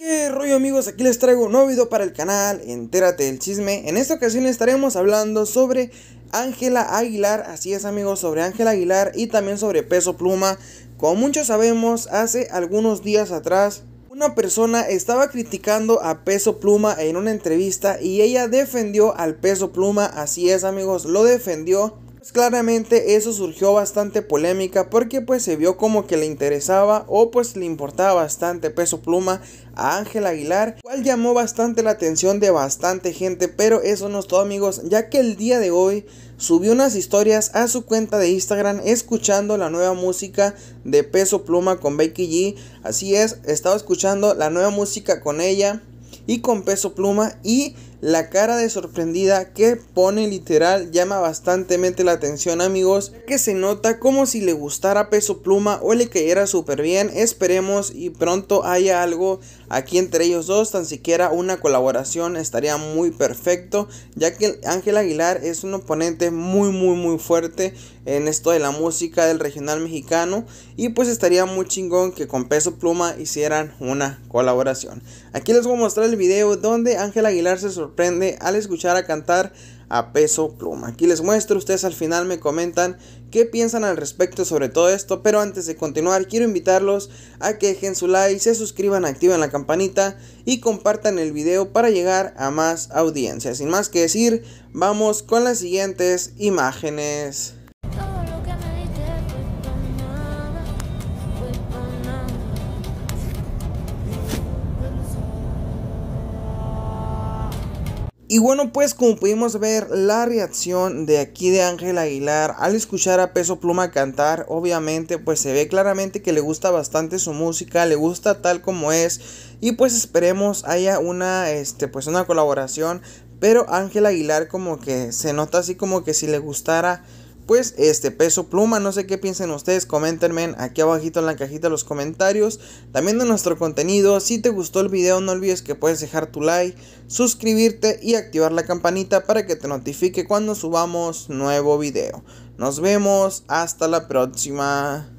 ¿Qué rollo amigos? Aquí les traigo un nuevo video para el canal, entérate del chisme. En esta ocasión estaremos hablando sobre Ángela Aguilar, así es amigos, sobre Ángela Aguilar y también sobre Peso Pluma. Como muchos sabemos, hace algunos días atrás una persona estaba criticando a Peso Pluma en una entrevista y ella defendió al Peso Pluma, así es amigos, lo defendió pues claramente eso surgió bastante polémica porque pues se vio como que le interesaba o pues le importaba bastante peso pluma a Ángel Aguilar, cual llamó bastante la atención de bastante gente, pero eso no es todo amigos, ya que el día de hoy subió unas historias a su cuenta de Instagram escuchando la nueva música de Peso Pluma con Becky G, así es, estaba escuchando la nueva música con ella y con Peso Pluma y la cara de sorprendida que pone literal llama bastantemente la atención amigos, que se nota como si le gustara peso pluma o le cayera súper bien, esperemos y pronto haya algo aquí entre ellos dos, tan siquiera una colaboración estaría muy perfecto, ya que Ángel Aguilar es un oponente muy muy muy fuerte en esto de la música del regional mexicano y pues estaría muy chingón que con peso pluma hicieran una colaboración. Aquí les voy a mostrar el video donde Ángel Aguilar se sorprendió al escuchar a cantar a peso pluma. Aquí les muestro, ustedes al final me comentan qué piensan al respecto sobre todo esto, pero antes de continuar quiero invitarlos a que dejen su like, se suscriban, activen la campanita y compartan el video para llegar a más audiencias. Sin más que decir, vamos con las siguientes imágenes. Y bueno, pues como pudimos ver la reacción de aquí de Ángel Aguilar al escuchar a Peso Pluma cantar, obviamente pues se ve claramente que le gusta bastante su música, le gusta tal como es y pues esperemos haya una este pues una colaboración, pero Ángel Aguilar como que se nota así como que si le gustara pues este peso pluma. No sé qué piensen ustedes, coméntenme aquí abajito en la cajita de los comentarios. También de nuestro contenido, si te gustó el video no olvides que puedes dejar tu like, suscribirte y activar la campanita para que te notifique cuando subamos nuevo video. Nos vemos, hasta la próxima.